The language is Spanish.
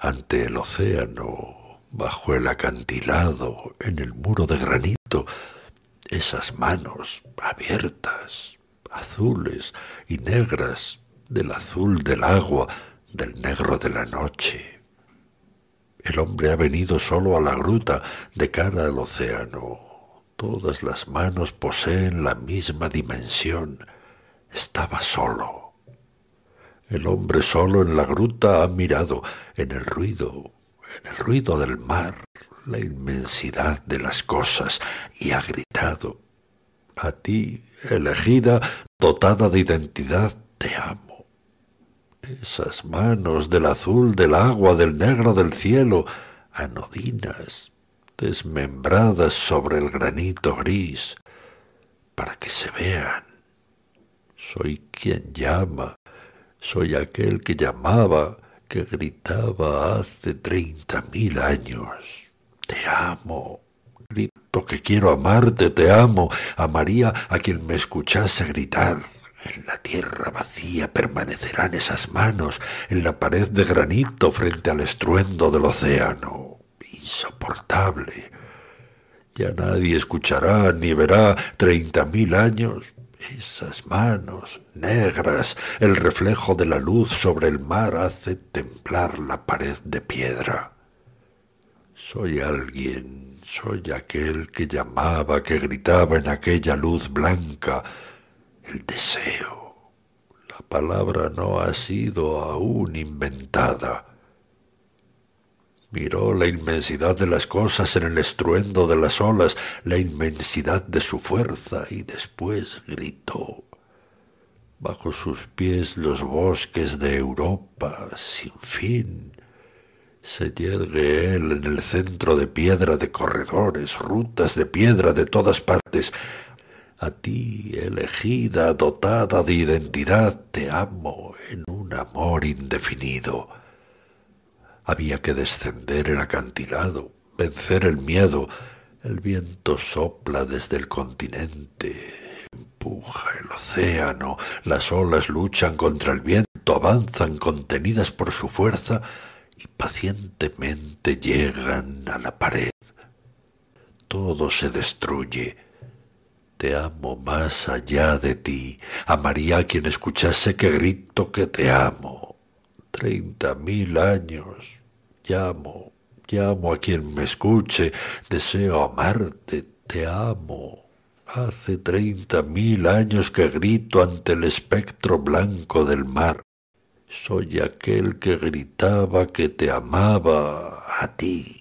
ante el océano, bajo el acantilado, en el muro de granito, esas manos abiertas, azules y negras, del azul del agua, del negro de la noche. El hombre ha venido solo a la gruta, de cara al océano. Todas las manos poseen la misma dimensión. Estaba solo. El hombre solo en la gruta ha mirado en el ruido, en el ruido del mar, la inmensidad de las cosas y ha gritado. A ti, elegida, dotada de identidad, te amo. Esas manos del azul, del agua, del negro, del cielo, anodinas, desmembradas sobre el granito gris, para que se vean. Soy quien llama, soy aquel que llamaba, que gritaba hace treinta mil años. Te amo. Grito que quiero amarte, te amo. Amaría a quien me escuchase gritar. En la tierra vacía permanecerán esas manos, en la pared de granito frente al estruendo del océano. Insoportable. Ya nadie escuchará ni verá treinta mil años esas manos negras, el reflejo de la luz sobre el mar hace temblar la pared de piedra. Soy alguien, soy aquel que llamaba, que gritaba en aquella luz blanca, el deseo. La palabra no ha sido aún inventada. Miró la inmensidad de las cosas en el estruendo de las olas, la inmensidad de su fuerza y después gritó. Bajo sus pies los bosques de Europa, sin fin. Se yergue él en el centro de piedra de corredores, rutas de piedra de todas partes. A ti, elegida, dotada de identidad, te amo en un amor indefinido había que descender el acantilado, vencer el miedo. El viento sopla desde el continente, empuja el océano, las olas luchan contra el viento, avanzan contenidas por su fuerza y pacientemente llegan a la pared. Todo se destruye. Te amo más allá de ti. Amaría a quien escuchase que grito que te amo. Treinta mil años llamo, llamo a quien me escuche, deseo amarte, te amo. Hace treinta mil años que grito ante el espectro blanco del mar. Soy aquel que gritaba que te amaba a ti.